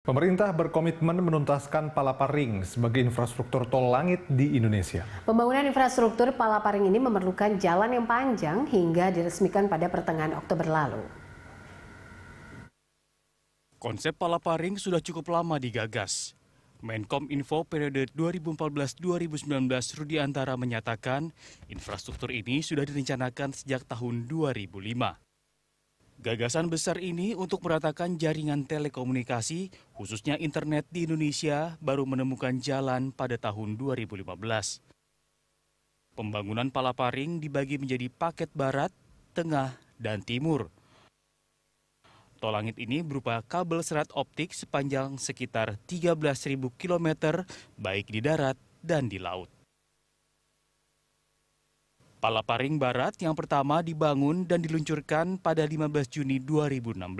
Pemerintah berkomitmen menuntaskan Palapa Ring sebagai infrastruktur tol langit di Indonesia. Pembangunan infrastruktur Palapa Ring ini memerlukan jalan yang panjang hingga diresmikan pada pertengahan Oktober lalu. Konsep Palapa Ring sudah cukup lama digagas. Menkom Info periode 2014-2019 Rudi Antara menyatakan infrastruktur ini sudah direncanakan sejak tahun 2005. Gagasan besar ini untuk meratakan jaringan telekomunikasi, khususnya internet di Indonesia, baru menemukan jalan pada tahun 2015. Pembangunan Palaparing dibagi menjadi paket barat, tengah, dan timur. Tol langit ini berupa kabel serat optik sepanjang sekitar 13.000 km baik di darat dan di laut. Palaparing Barat yang pertama dibangun dan diluncurkan pada 15 Juni 2016,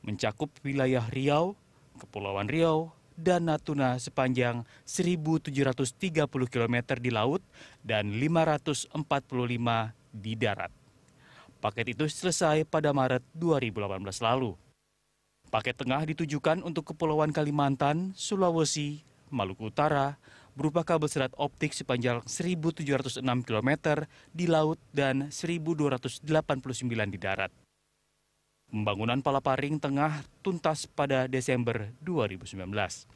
mencakup wilayah Riau, Kepulauan Riau, dan Natuna sepanjang 1.730 km di laut dan 545 di darat. Paket itu selesai pada Maret 2018 lalu. Paket tengah ditujukan untuk Kepulauan Kalimantan, Sulawesi, Maluku Utara, berupa kabel serat optik sepanjang 1.706 km di laut dan 1.289 di darat. Pembangunan Palaparing Tengah tuntas pada Desember 2019.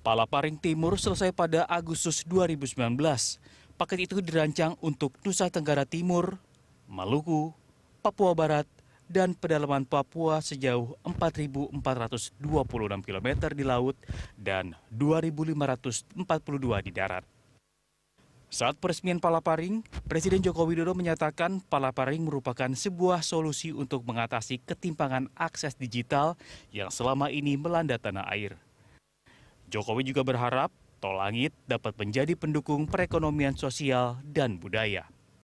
Palaparing Timur selesai pada Agustus 2019. Paket itu dirancang untuk Nusa Tenggara Timur, Maluku, Papua Barat, dan pedalaman Papua sejauh 4.426 km di laut dan 2.542 di darat. Saat peresmian Palaparing, Presiden Joko Widodo menyatakan Palaparing merupakan sebuah solusi untuk mengatasi ketimpangan akses digital yang selama ini melanda tanah air. Jokowi juga berharap Tol Langit dapat menjadi pendukung perekonomian sosial dan budaya.